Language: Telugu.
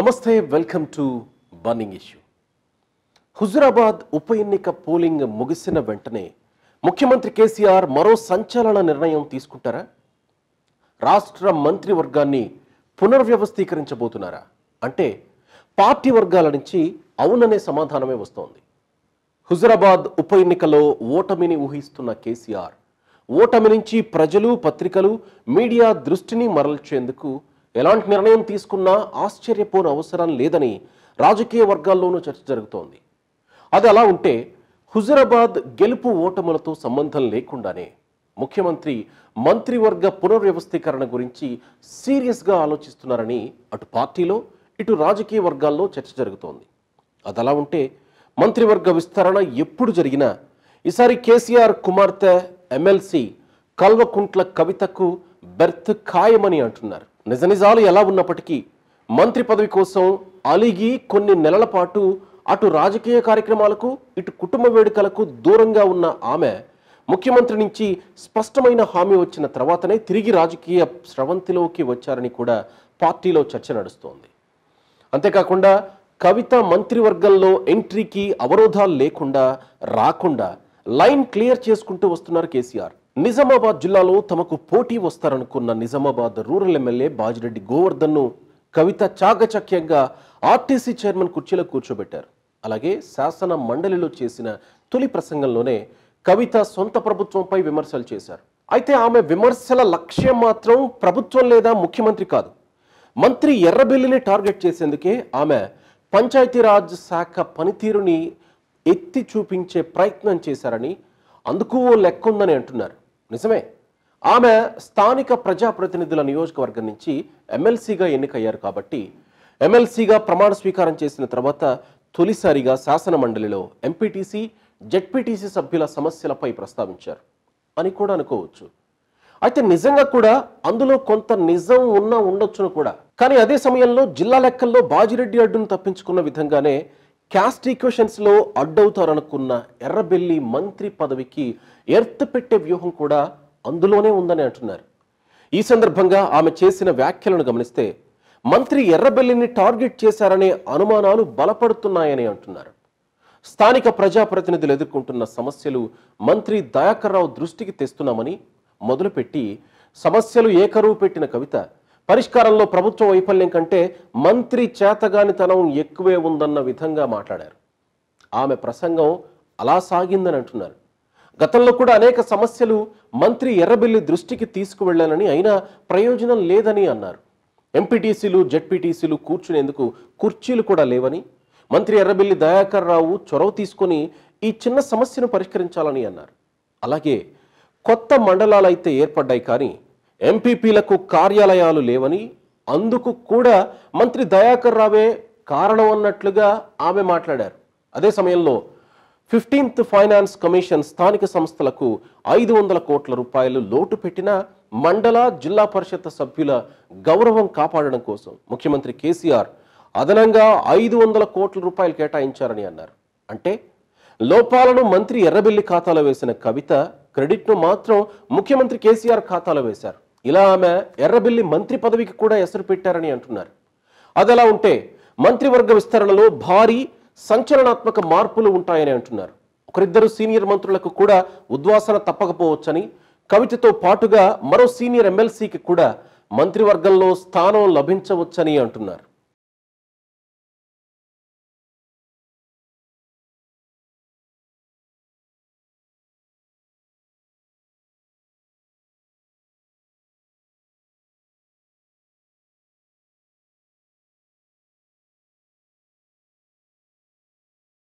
నమస్తే welcome to burning issue Huzurabad ఉప ఎన్నిక పోలింగ్ ముగిసిన వెంటనే ముఖ్యమంత్రి కేసీఆర్ మరో సంచలన నిర్ణయం తీసుకుంటారా రాష్ట్ర మంత్రివర్గాన్ని పునర్వ్యవస్థీకరించబోతున్నారా అంటే పార్టీ వర్గాల నుంచి అవుననే సమాధానమే వస్తోంది హుజురాబాద్ ఉప ఎన్నికలో ఓటమిని ఊహిస్తున్న కేసీఆర్ ఓటమి నుంచి ప్రజలు పత్రికలు మీడియా దృష్టిని మరల్చేందుకు ఎలాంటి నిర్ణయం తీసుకున్నా ఆశ్చర్యపోని అవసరం లేదని రాజకీయ వర్గాల్లోనూ చర్చ జరుగుతోంది అది అలా ఉంటే హుజరాబాద్ గెలుపు ఓటములతో సంబంధం లేకుండానే ముఖ్యమంత్రి మంత్రివర్గ పునర్వ్యవస్థీకరణ గురించి సీరియస్గా ఆలోచిస్తున్నారని అటు పార్టీలో ఇటు రాజకీయ వర్గాల్లో చర్చ జరుగుతోంది అది అలా ఉంటే మంత్రివర్గ విస్తరణ ఎప్పుడు జరిగినా ఈసారి కేసీఆర్ కుమార్తె ఎమ్మెల్సీ కల్వకుంట్ల కవితకు బెర్త్ ఖాయమని అంటున్నారు నిజనిజాలు ఎలా ఉన్నప్పటికీ మంత్రి పదవి కోసం అలిగి కొన్ని నెలల పాటు అటు రాజకీయ కార్యక్రమాలకు ఇటు కుటుంబ వేడుకలకు దూరంగా ఉన్న ఆమె ముఖ్యమంత్రి నుంచి స్పష్టమైన హామీ వచ్చిన తర్వాతనే తిరిగి రాజకీయ స్రవంతిలోకి వచ్చారని కూడా పార్టీలో చర్చ నడుస్తోంది అంతేకాకుండా కవిత మంత్రివర్గంలో ఎంట్రీకి అవరోధాలు లేకుండా రాకుండా లైన్ క్లియర్ చేసుకుంటూ వస్తున్నారు కేసీఆర్ నిజామాబాద్ జిల్లాలో తమకు పోటీ వస్తారనుకున్న నిజామాబాద్ రూరల్ ఎమ్మెల్యే బాజిరెడ్డి గోవర్ధన్ను కవిత చాకచక్యంగా ఆర్టీసీ చైర్మన్ కుర్చీలో కూర్చోబెట్టారు అలాగే శాసన మండలిలో చేసిన తొలి ప్రసంగంలోనే కవిత సొంత ప్రభుత్వంపై విమర్శలు చేశారు అయితే ఆమె విమర్శల లక్ష్యం మాత్రం ప్రభుత్వం లేదా ముఖ్యమంత్రి కాదు మంత్రి ఎర్రబెల్లిని టార్గెట్ చేసేందుకే ఆమె పంచాయతీరాజ్ శాఖ పనితీరుని ఎత్తి చూపించే ప్రయత్నం చేశారని అందుకు ఓ లెక్క ఉందని అంటున్నారు నిజమే ఆమె స్థానిక ప్రజాప్రతినిధుల నియోజకవర్గం నుంచి ఎమ్మెల్సీగా ఎన్నికయ్యారు కాబట్టి ఎమ్మెల్సీగా ప్రమాణ స్వీకారం చేసిన తర్వాత తొలిసారిగా శాసనమండలిలో ఎంపీటీసీ జెడ్పీటీసీ సభ్యుల సమస్యలపై ప్రస్తావించారు అని కూడా అనుకోవచ్చు అయితే నిజంగా కూడా అందులో కొంత నిజం ఉన్నా ఉండొచ్చును కూడా కానీ అదే సమయంలో జిల్లా లెక్కల్లో బాజిరెడ్డి అడ్డును తప్పించుకున్న విధంగానే క్యాస్ట్ ఈక్వెషన్స్లో అడ్డవుతారనుకున్న ఎర్రబెల్లి మంత్రి పదవికి ఎర్త్ పెట్టే వ్యూహం కూడా అందులోనే ఉందని అంటున్నారు ఈ సందర్భంగా ఆమె చేసిన వ్యాఖ్యలను గమనిస్తే మంత్రి ఎర్రబెల్లిని టార్గెట్ చేశారనే అనుమానాలు బలపడుతున్నాయని అంటున్నారు స్థానిక ప్రజాప్రతినిధులు ఎదుర్కొంటున్న సమస్యలు మంత్రి దయాకర్రావు దృష్టికి తెస్తున్నామని మొదలుపెట్టి సమస్యలు ఏకరువు పెట్టిన కవిత పరిష్కారంలో ప్రభుత్వ వైఫల్యం కంటే మంత్రి చేతగానితనం ఎక్కువే ఉందన్న విధంగా మాట్లాడారు ఆమె ప్రసంగం అలా సాగిందని అంటున్నారు గతంలో కూడా అనేక సమస్యలు మంత్రి ఎర్రబెల్లి దృష్టికి తీసుకువెళ్లానని అయినా ప్రయోజనం లేదని అన్నారు ఎంపీటీసీలు జెడ్పీటీసీలు కూర్చునేందుకు కుర్చీలు కూడా లేవని మంత్రి ఎర్రబెల్లి దయాకర్ రావు చొరవ తీసుకొని ఈ చిన్న సమస్యను పరిష్కరించాలని అన్నారు అలాగే కొత్త మండలాలైతే ఏర్పడ్డాయి కానీ ఎంపీపీలకు కార్యాలయాలు లేవని అందుకు కూడా మంత్రి దయాకర్ రావే కారణం అన్నట్లుగా ఆమె మాట్లాడారు అదే సమయంలో ఫిఫ్టీన్త్ ఫైనాన్స్ కమిషన్ స్థానిక సంస్థలకు ఐదు వందల కోట్ల రూపాయలు లోటు పెట్టిన మండల జిల్లా పరిషత్ సభ్యుల గౌరవం కాపాడడం కోసం ముఖ్యమంత్రి కేసీఆర్ అదనంగా ఐదు వందల కోట్ల రూపాయలు కేటాయించారని అన్నారు అంటే లోపాలను మంత్రి ఎర్రబెల్లి ఖాతాలో వేసిన కవిత క్రెడిట్ను మాత్రం ముఖ్యమంత్రి కేసీఆర్ ఖాతాలో వేశారు ఇలా ఆమె ఎర్రబెల్లి మంత్రి పదవికి కూడా ఎసరు పెట్టారని అంటున్నారు ఎలా ఉంటే మంత్రివర్గ విస్తరణలో భారీ సంచలనాత్మక మార్పులు ఉంటాయని అంటున్నారు ఒకరిద్దరు సీనియర్ మంత్రులకు కూడా ఉద్వాసన తప్పకపోవచ్చని కవితతో పాటుగా మరో సీనియర్ ఎమ్మెల్సీకి కూడా మంత్రివర్గంలో స్థానం లభించవచ్చని అంటున్నారు